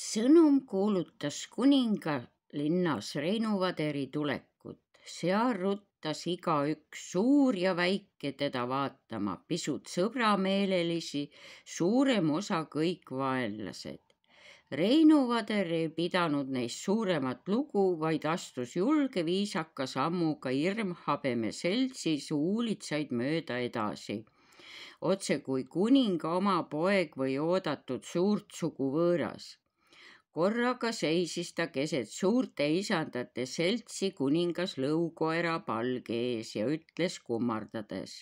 sõnum kuulutas kuningalinnas Reinuvaderi tulekut, seal ruttas igaüks, suur ja väike, teda vaatama, pisut sõbrameelelisi, suurem osa kõik vaenlased. Reinu Vader ei pidanud neist suuremat lugu, vaid astus julge viisaka sammuga hirmhabeme seltsis huulitsaid mööda edasi. otse kui kuninga oma poeg või oodatud suurt sugu võõras korraga seisis ta keset suurte isandate seltsi kuningas lõukoera palge ees ja ütles kummardades.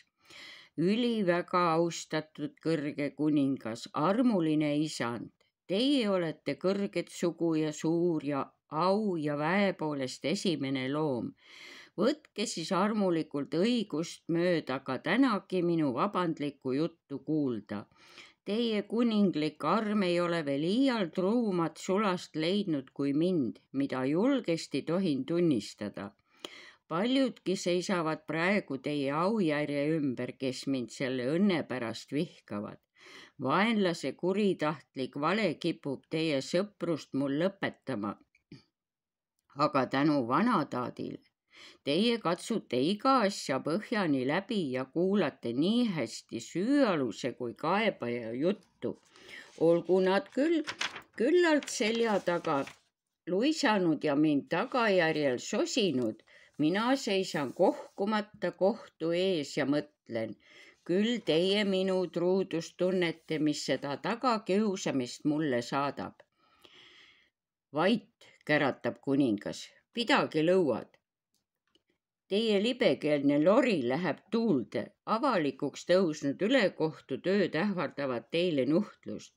üliväga austatud kõrge kuningas, armuline isand, teie olete kõrget sugu ja suur ja au ja väe poolest esimene loom. võtke siis armulikult õigust mööda ka tänagi minu vabandlikku juttu kuulda Teie kuninglik arm ei ole veel iialt ruumat sulast leidnud kui mind, mida julgesti tohin tunnistada. paljudki seisavad praegu teie aujärje ümber, kes mind selle õnne pärast vihkavad. vaenlase kuritahtlik vale kipub teie sõprust mul lõpetama. aga tänu vanataadile Teie katsute iga asja põhjani läbi ja kuulate nii hästi süüaluse kui kaebaja juttu, olgu nad küll küllalt selja taga luisanud ja mind tagajärjel sosinud, mina seisan kohkumata kohtu ees ja mõtlen, küll teie minu truudust tunnete, mis seda tagakiusamist mulle saadab. vait, käratab kuningas, pidage lõuad, Teie libekeelne lori läheb tuulde, avalikuks tõusnud ülekohtutööd ähvardavad teile nuhtlust.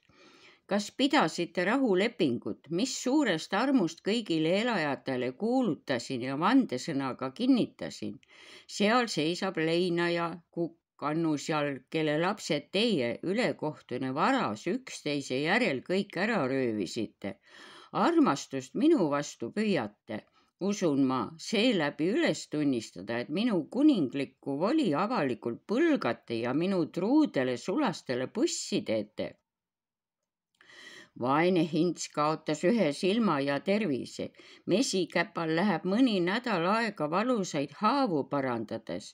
kas pidasite rahulepingut, mis suurest armust kõigile elajatele kuulutasin ja vandesõnaga kinnitasin? seal seisab leinaja kannusjalg, kelle lapsed teie ülekohtune varas üksteise järel kõik ära röövisite. armastust minu vastu püüate usun ma, seeläbi üles tunnistada, et minu kuninglikku voli avalikult põlgate ja minu truudele sulastele pussi teete. vaene hints kaotas ühe silma ja tervise. mesikäpal läheb mõni nädal aega valusaid haavu parandades.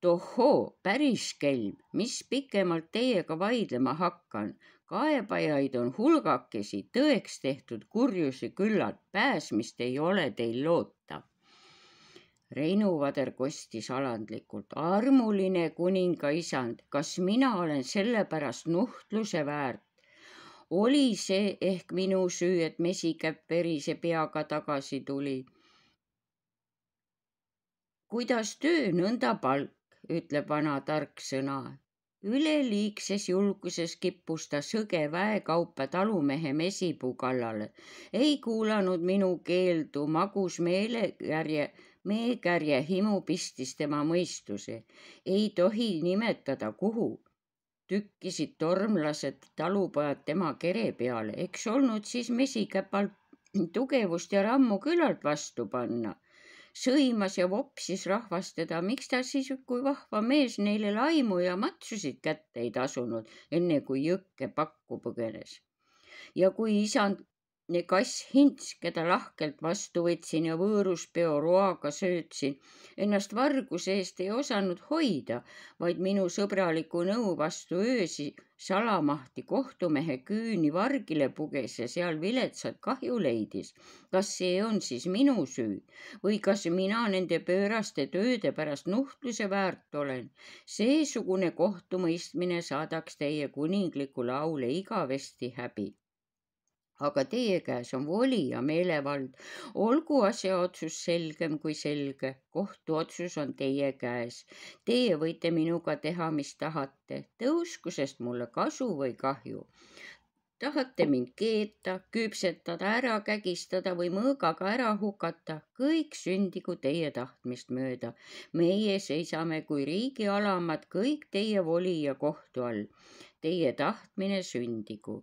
tohoo, päris kelm, mis pikemalt teiega vaidlema hakkan kaebajaid on hulgakesi, tõeks tehtud kurjusi küllalt, pääsmist ei ole teil loota. Reinu Vader kostis alandlikult. armuline kuningaisand, kas mina olen sellepärast nuhtluse väärt? oli see ehk minu süü, et mesikäpp verise peaga tagasi tuli? kuidas töö, nõnda palk, ütleb vana tark sõna üleliigses julguses kippus ta sõge väekaupa talumehe mesipuu kallale. ei kuulanud minu keeldu, magus meelekärje, meekärje himu pistis tema mõistuse. ei tohi nimetada, kuhu tükkisid tormlased talupojad tema kere peale, eks olnud siis mesikäpal tugevust ja rammu küllalt vastu panna sõimas ja vopsis rahvas teda, miks ta siis, kui vahva mees neile laimu ja matsusid kätte ei tasunud, enne kui jõkke pakku põgenes. ja kui isand ja kass Hints, keda lahkelt vastu võtsin ja võõruspeo roaga söötsin, ennast varguse eest ei osanud hoida, vaid minu sõbraliku nõu vastu öösi salamahti kohtumehe küüni vargile puges ja seal viletsat kahju leidis. kas see on siis minu süü või kas mina nende pööraste tööde pärast nuhtluse väärt olen? seesugune kohtumõistmine saadaks teie kuninglikule aule igavesti häbi aga teie käes on voli ja meelevald. olgu asjaotsus selgem kui selge, kohtuotsus on teie käes. Teie võite minuga teha, mis tahate, tõusku, sest mulle kasu või kahju. tahate mind keeta, küpsetada, ära kägistada või mõõgaga ära hukata, kõik sündigu teie tahtmist mööda. meie seisame kui riigi alamad kõik teie voli ja kohtu all. Teie tahtmine sündigu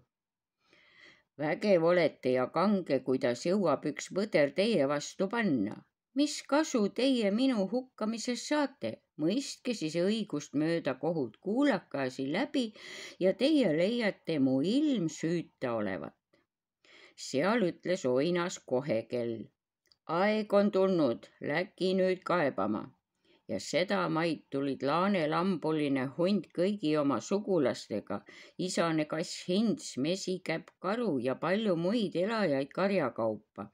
vägev olete ja kange, kuidas jõuab üks põder teie vastu panna. mis kasu teie minu hukkamisest saate? mõistke siis õigust mööda kohut, kuulake asi läbi ja teie leiate mu ilm süüta olevat. seal ütles oinas kohe kell. aeg on tulnud, läki nüüd kaebama ja seda maid tulid Laane lambuline hunt kõigi oma sugulastega, isane kass Hints, mesikäpp karu ja palju muid elajaid karjakaupa.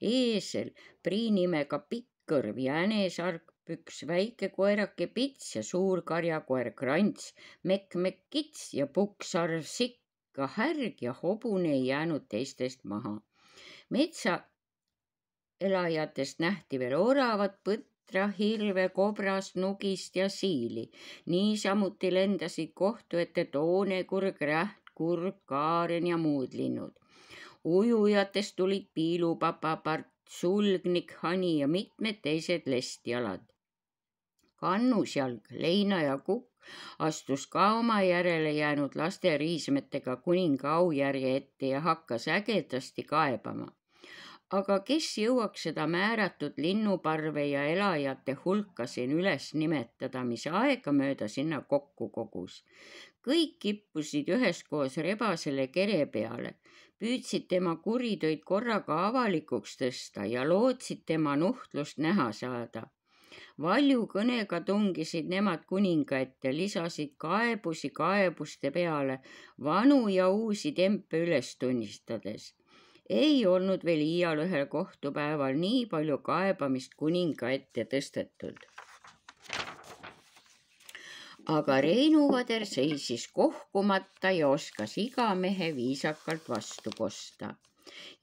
eesel, priinimega Pikkkõrv ja hänesark Püks, väike koerake Pits ja suur karjakoer Krants, Mekk-Mekk Kits ja Pukksarv Sikk, ka Härg ja hobune ei jäänud teistest maha. metsa elajatest nähti veel oravat, põd-, sitra, hirve, kobrast, nugist ja siili. niisamuti lendasid kohtu ette toonekurg, räht, kurg, kaaren ja muud linnud. ujujatest tulid piilupapapart, sulgnik, hani ja mitmed teised lestjalad. kannusjalg, leina ja kukk astus ka oma järele jäänud laste riismetega kuninga aujärje ette ja hakkas ägedasti kaebama aga kes jõuaks seda määratud linnuparve ja elajate hulka siin üles nimetada, mis aegamööda sinna kokku kogus. kõik kippusid üheskoos rebasele kere peale, püüdsid tema kuritöid korraga avalikuks tõsta ja lootsid tema nuhtlust näha saada valju kõnega tungisid nemad kuninga ette, lisasid kaebusi kaebuste peale, vanu ja uusi tempe üles tunnistades ei olnud veel iial ühel kohtupäeval nii palju kaebamist kuninga ette tõstetud. aga Reinuvader seisis kohkumata ja oskas iga mehe viisakalt vastu kosta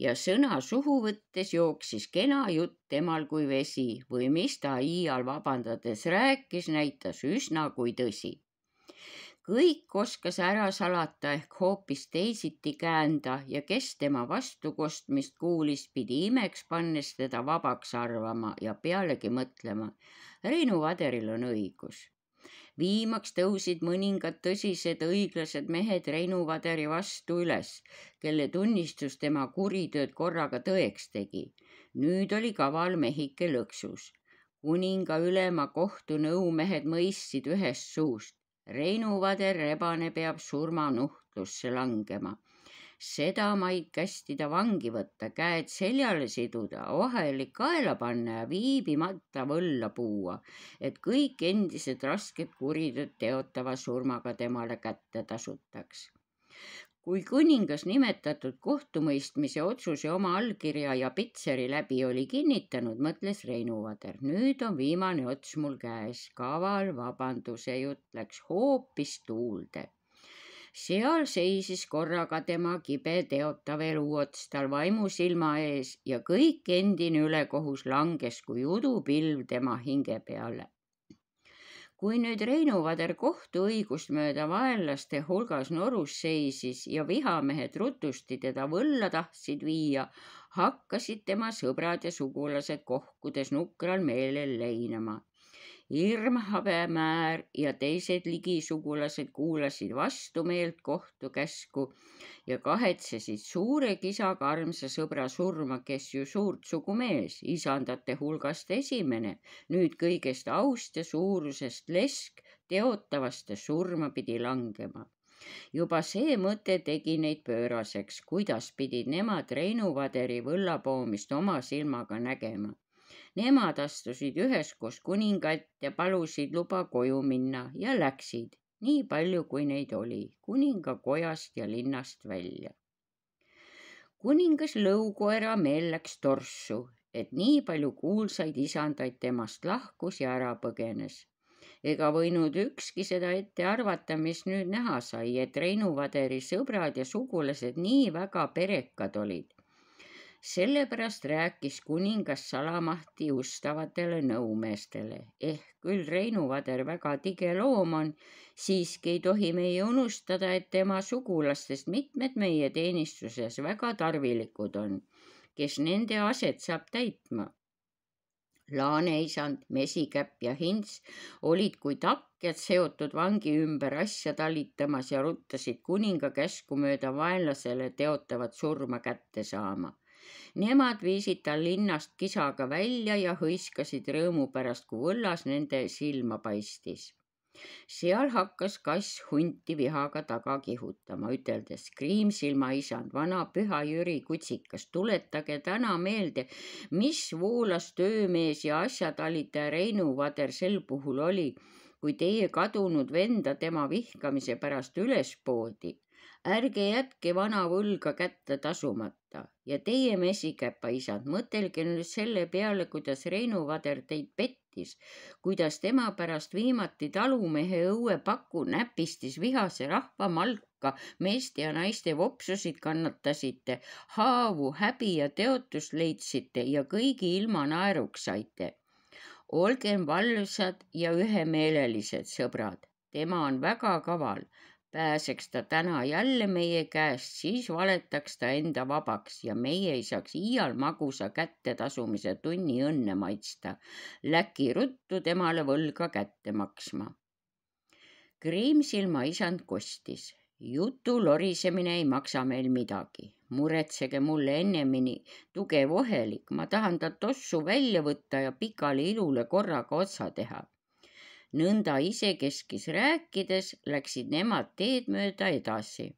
ja sõna suhu võttes jooksis kena jutt temal kui vesi või mis ta iial vabandades rääkis, näitas üsna kui tõsi kõik oskas ära salata ehk hoopis teisiti käända ja kes tema vastukostmist kuulis, pidi imeks pannes teda vabaks arvama ja pealegi mõtlema. Reinu Vaderil on õigus. viimaks tõusid mõningad tõsised õiglased mehed Reinu Vaderi vastu üles, kelle tunnistus tema kuritööd korraga tõeks tegi. nüüd oli kaval mehike lõksus kuninga ülema kohtu nõumehed mõistsid ühest suust Reinu Vader rebane peab surmanuhtlusse langema. seda maid kästida vangi võtta, käed seljale siduda, vaheli kaela panna ja viibimata võlla puua, et kõik endised rasked kuriteod teotava surmaga temale kätte tasutaks kui kuningas nimetatud kohtumõistmise otsuse oma allkirja ja pitseri läbi oli kinnitanud, mõtles Reinu Vader, nüüd on viimane ots mul käes, kaval vabanduse jutt läks hoopis tuulde. seal seisis korraga tema kibe teotav eluots tal vaimusilma ees ja kõik endine ülekohus langes kui udupilv tema hinge peale kui nüüd Reinu Vader kohtuõigust mööda vaenlaste hulgas norus seisis ja vihamehed rutusti teda võlla tahtsid viia, hakkasid tema sõbrad ja sugulased kohkudes nukral meelel leinama Irm Habemäär ja teised ligisugulased kuulasid vastumeelt kohtukäsku ja kahetsesid suure kisaga armsa sõbra surma, kes ju suurt sugumees, isandate hulgast esimene, nüüd kõigest aust ja suurusest lesk, teotavaste surma pidi langema juba see mõte tegi neid pööraseks, kuidas pidid nemad Reinu Vaderi võllapoomist oma silmaga nägema. Nemad astusid üheskoos kuningat ja palusid luba koju minna ja läksid, nii palju kui neid oli, kuningakojast ja linnast välja. kuningas Lõukoera meel läks torsu, et nii palju kuulsaid isandaid temast lahkus ja ära põgenes. ega võinud ükski seda ette arvata, mis nüüd näha sai, et Reinu Vaderi sõbrad ja sugulased nii väga perekad olid sellepärast rääkis kuningas salamahti ustavatele nõumeestele, ehk küll Reinu Vader väga tige loom on, siiski ei tohi meie unustada, et tema sugulastest mitmed meie teenistuses väga tarvilikud on, kes nende aset saab täitma. Laaneisand, Mesikäpp ja Hints olid kui takkjad seotud vangi ümber asja talitamas ja ruttasid kuninga käsku mööda vaenlasele teotavat surma kätte saama Nemad viisid tal linnast kisaga välja ja hõiskasid rõõmu pärast, kui võllas nende silma paistis. seal hakkas kass hunti vihaga taga kihutama, üteldes kriimsilma isand, vana püha Jüri kutsikas, tuletage täna meelde, mis voolas töömees ja asjatalitaja Reinu Vader sel puhul oli kui teie kadunud venda tema vihkamise pärast üles poodi ärge jätke vana võlga kätte tasumata ja teie mesikäpaisad, mõtelge nüüd selle peale, kuidas Reinu Vader teid pettis, kuidas tema pärast viimati talumehe õuepaku näpistis vihase rahva malka, meeste ja naiste vopsusid kannatasite, haavu, häbi ja teotust leidsite ja kõigi ilma naeruks saite. olgem valvsad ja ühemeelelised sõbrad, tema on väga kaval pääseks ta täna jälle meie käest, siis valetaks ta enda vabaks ja meie ei saaks iial magusa kättetasumise tunni õnne maitsta. Läki ruttu temale võlga kätte maksma. kreemsilma isand kostis. jutu lorisemine ei maksa meil midagi. muretsege mulle ennemini tugev ohelik, ma tahan ta tossu välja võtta ja pikale ilule korraga otsa teha nõnda isekeskis rääkides läksid nemad teed mööda edasi.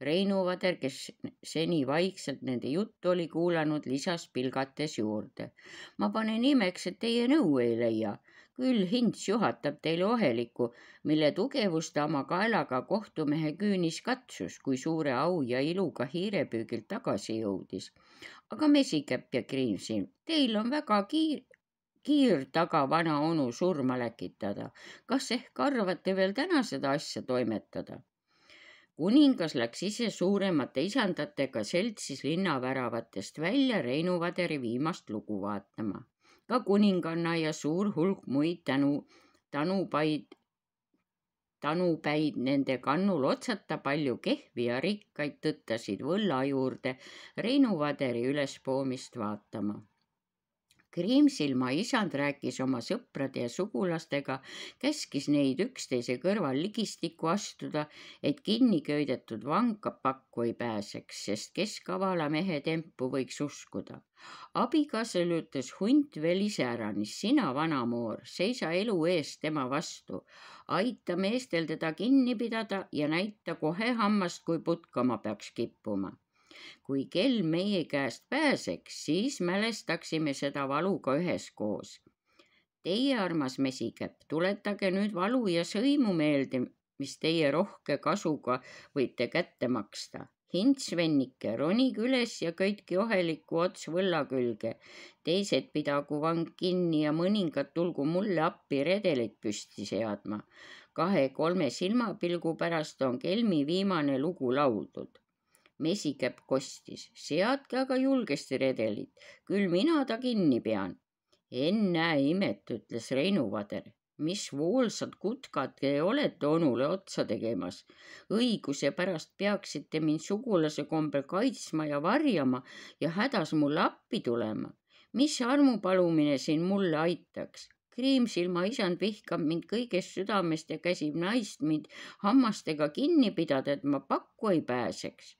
Reinu Vader, kes seni vaikselt nende juttu oli kuulanud, lisas pilgates juurde. ma panen imeks, et teie nõu ei leia. küll Hints juhatab teile ohelikku, mille tugevust ta oma kaelaga kohtumehe küünis katsus, kui suure au ja iluga hiirepüügilt tagasi jõudis. aga mesikäpp ja kriimsilm, teil on väga kiir-, kiir taga vana onu surma läkitada. kas ehk arvate veel täna seda asja toimetada? kuningas läks ise suuremate isandatega seltsis linnaväravatest välja Reinu Vaderi viimast lugu vaatama. ka kuninganna ja suur hulk muid tänu, tänupaid tanupäid nende kannul otsata palju kehvi ja rikkaid tõttasid võlla juurde Reinu Vaderi ülespoomist vaatama. Kriimsilma isand rääkis oma sõprade ja sugulastega, käskis neid üksteise kõrval ligistikku astuda, et kinni köidetud vang pakku ei pääseks, sest kes kavala mehe tempu võiks uskuda. abikaasale ütles hunt veel iseäranis, sina, vanamoor, seisa elu eest tema vastu. aita meestel teda kinni pidada ja näita kohe hammast, kui putkama peaks kippuma kui kell meie käest pääseks, siis mälestaksime seda valuga üheskoos. Teie, armas mesikepp, tuletage nüüd valu ja sõimu meelde, mis teie rohke kasuga võite kätte maksta. Hints vennike, ronige üles ja köitke oheliku ots võlla külge. teised pidagu vang kinni ja mõningad tulgu mulle appi redelit püsti seadma. kahe-kolme silmapilgu pärast on kelmi viimane lugu lauldud mesikäpp kostis, seadke aga julgesti redelit, küll mina ta kinni pean. ennäe imet, ütles Reinu Vader, mis voolsad kutkad te olete onule otsa tegemas. õiguse pärast peaksite mind sugulase kombel kaitsma ja varjama ja hädas mulle appi tulema. mis armupalumine siin mulle aitaks? kriimsilma isand vihkab mind kõigest südamest ja käsib naist mind hammastega kinni pidada, et ma pakku ei pääseks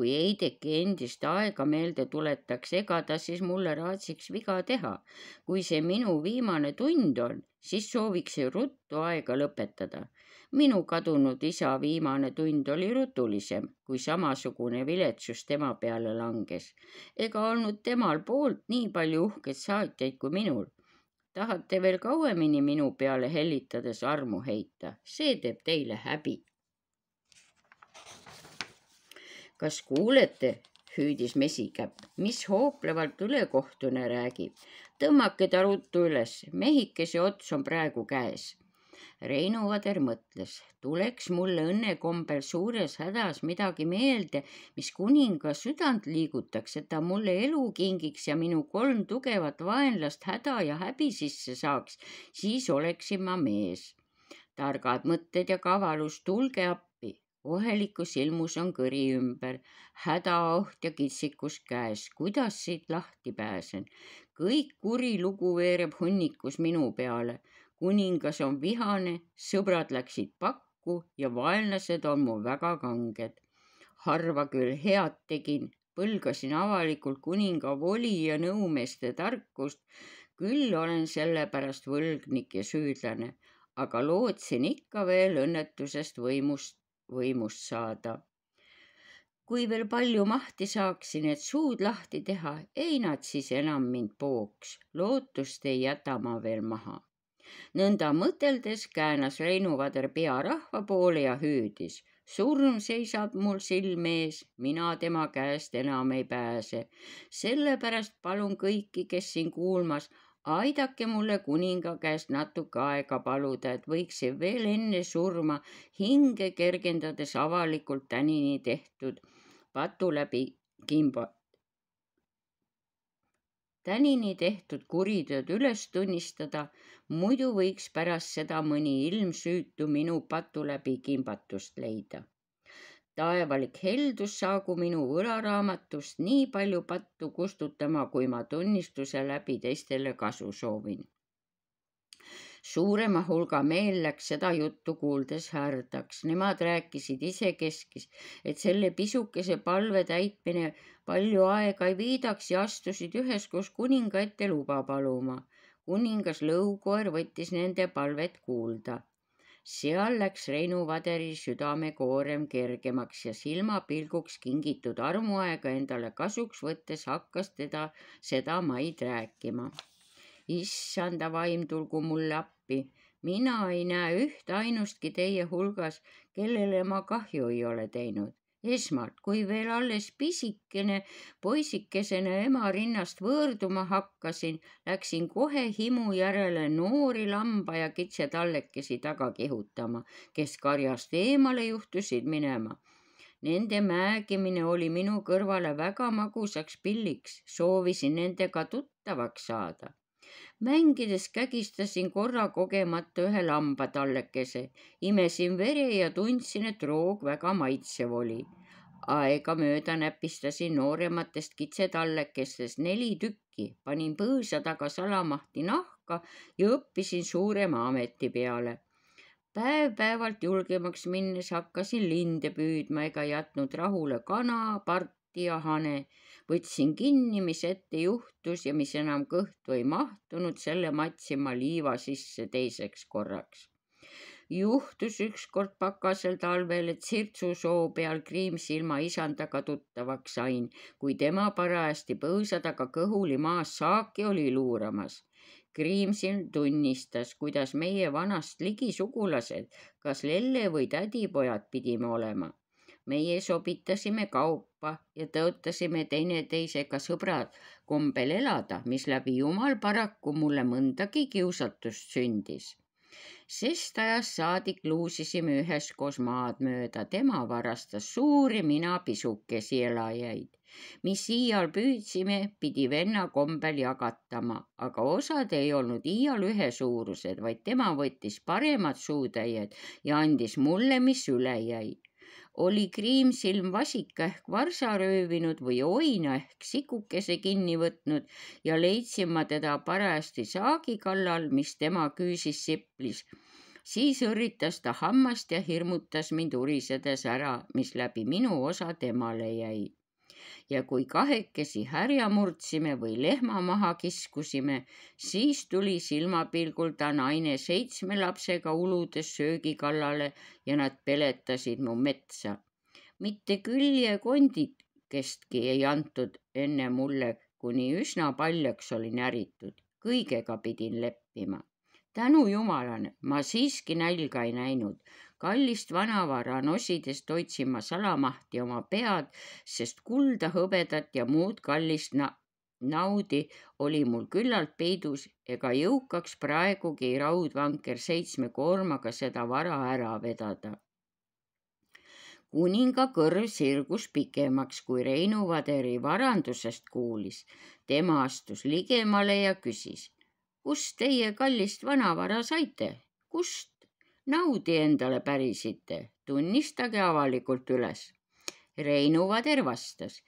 kui Heideki endist aega meelde tuletaks, ega ta siis mulle raatsiks viga teha. kui see minu viimane tund on, siis sooviks ju ruttu aega lõpetada. minu kadunud isa viimane tund oli rutulisem, kui samasugune viletsus tema peale langes. ega olnud temal poolt nii palju uhkeid saatjaid kui minul tahate veel kauemini minu peale hellitades armu heita, see teeb teile häbi kas kuulete, hüüdis mesikäpp, mis hooplevalt ülekohtune räägib. tõmmake ta ruttu üles, mehikese ots on praegu käes. Reinu Vader mõtles, tuleks mulle õnnekombel suures hädas midagi meelde, mis kuninga südant liigutaks, et ta mulle elu kingiks ja minu kolm tugevat vaenlast häda ja häbi sisse saaks, siis oleksin ma mees. targad mõtted ja kavalus, tulge appi vahelikus ilmus on kõri ümber, hädaoht ja kitsikus käes, kuidas siit lahti pääsen? kõik kuri lugu veereb hunnikus minu peale. kuningas on vihane, sõbrad läksid pakku ja vaenlased on mu väga kanged. harva küll head tegin, põlgasin avalikult kuninga voli ja nõumeeste tarkust, küll olen selle pärast võlgnik ja süüdlane, aga lootsin ikka veel õnnetusest võimust võimust saada. kui veel palju mahti saaksin, et suud lahti teha, ei nad siis enam mind pooks, lootust ei jäta ma veel maha. nõnda mõteldes käänas Reinu Vader pea rahva poole ja hüüdis surm seisab mul silme ees, mina tema käest enam ei pääse. sellepärast palun kõiki, kes siin kuulmas aidake mulle kuninga käest natuke aega paluda, et võiksin veel enne surma hinge kergendades avalikult tänini tehtud patu läbi kimba. tänini tehtud kuriteod üles tunnistada, muidu võiks pärast seda mõni ilmsüütu minu patu läbi kimbatust leida taevalik heldus saagu minu võlaraamatust nii palju pattu kustutama, kui ma tunnistuse läbi teistele kasu soovin. suurema hulga meel läks seda juttu kuuldes härdaks, nemad rääkisid isekeskis, et selle pisukese palve täitmine palju aega ei viidaks ja astusid üheskoos kuninga ette luba paluma kuningas lõukoer võttis nende palvet kuulda seal läks Reinu Vaderi südamekoorem kergemaks ja silmapilguks kingitud armuaega endale kasuks võttes hakkas teda seda maid rääkima. issanda vaim, tulgu mulle appi, mina ei näe ühte ainustki teie hulgas, kellele ma kahju ei ole teinud esmalt, kui veel alles pisikene poisikesena ema rinnast võõrduma hakkasin, läksin kohe himu järele noori lamba ja kitsetallekesi taga kihutama, kes karjast eemale juhtusid minema. Nende määgimine oli minu kõrvale väga magusaks pilliks, soovisin nendega tuttavaks saada mängides kägistasin korra kogemata ühe lambatallekese, imesin vere ja tundsin, et roog väga maitsev oli. aegamööda näpistasin noorematest kitsetallekestest neli tükki, panin põõsa taga salamahti nahka ja õppisin suurema ameti peale päev-päevalt julgemaks minnes hakkasin linde püüdma ega jätnud rahule kana, part tihane. võtsin kinni, mis ette juhtus ja mis enam kõhtu ei mahtunud, selle matsin ma liiva sisse teiseks korraks juhtus ükskord pakasel talvel, et Sirtsu soo peal Kriimsi ilma isandaga tuttavaks sain, kui tema parajasti põõsa taga kõhuli maas saaki oli luuramas. Kriimsil tunnistas, kuidas meie vanast ligisugulased, kas Lelle või tädipojad pidime olema meie sobitasime kaupa ja tõotasime teineteisega sõbrad kombel elada, misläbi jumal paraku mulle mõndagi kiusatust sündis. sest ajast saadik luusisime üheskoos maad mööda, tema varastas suuri, mina pisukesi elajaid. mis iial püüdsime, pidi venna kombel jagatama, aga osad ei olnud iial ühesuurused, vaid tema võttis paremad suutäied ja andis mulle, mis üle jäi oli kriimsilm vasika ehk varsa röövinud või oina ehk sikukese kinni võtnud ja leidsin ma teda parajasti saagi kallal, mis tema küüsis siplis. siis õrritas ta hammast ja hirmutas mind urisedes ära, mis läbi minu osa temale jäi ja kui kahekesi härja murdsime või lehma maha kiskusime, siis tuli silmapilgul ta naine seitsme lapsega uludes söögi kallale ja nad peletasid mu metsa. mitte külje kondikestki ei antud enne mulle, kuni üsna paljaks olin äritud. kõigega pidin leppima. tänu jumalale, ma siiski nälga ei näinud kallist vanavara nosides toitsima salamahti oma pead, sest kulda, hõbedat ja muud kallist na naudi oli mul küllalt peidus ega jõukaks praegugi raudvanker seitsme koormaga seda vara ära vedada. kuninga kõrv sirgus pikemaks, kui Reinu Vaderi varandusest kuulis. tema astus ligemale ja küsis. kust teie kallist vanavara saite, kust naudi endale pärisite, tunnistage avalikult üles. Reinuva tervastas.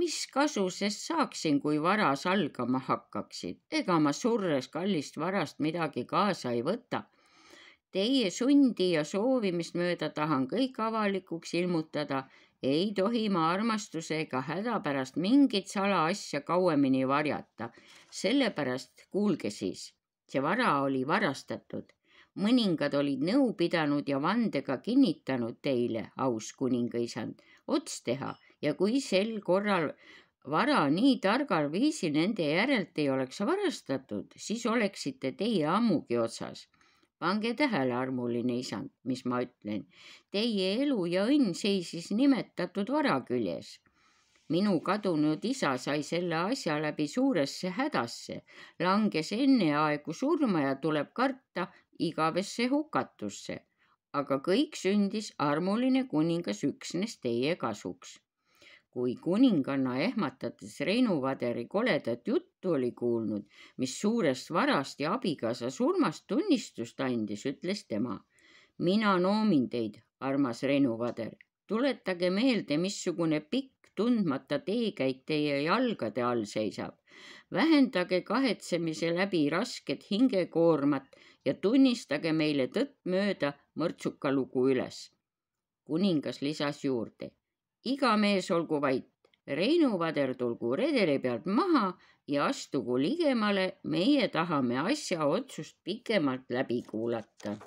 mis kasu sest saaksin, kui vara salgama hakkaksid, ega ma surres kallist varast midagi kaasa ei võta Teie sundi ja soovimist mööda tahan kõik avalikuks ilmutada, ei tohi ma armastuse ega häda pärast mingit salaasja kauemini varjata. sellepärast kuulge siis, see vara oli varastatud mõningad olid nõu pidanud ja vandega kinnitanud teile, aus kuningaisand, ots teha ja kui sel korral vara nii targal viisil nende järelt ei oleks varastatud, siis oleksite teie ammugi otsas. pange tähele, armuline isand, mis ma ütlen, teie elu ja õnn seisis nimetatud vara küljes minu kadunud isa sai selle asja läbi suuresse hädasse, langes enneaegu surma ja tuleb karta, igavesse hukatusse, aga kõik sündis armuline kuningas üksnes teie kasuks. kui kuninganna ehmatades Reinu Vaderi koledat juttu oli kuulnud, mis suurest varast ja abikaasa surmast tunnistust andis, ütles tema. mina noomin teid, armas Reinu Vader, tuletage meelde, missugune pikk tundmata teekäik teie jalgade all seisab vähendage kahetsemise läbi rasket hingekoormat ja tunnistage meile tõttmööda mõrtsuka lugu üles. kuningas lisas juurde. iga mees olgu vait, Reinu vader tulgu redeli pealt maha ja astugu ligemale, meie tahame asja otsust pikemalt läbi kuulata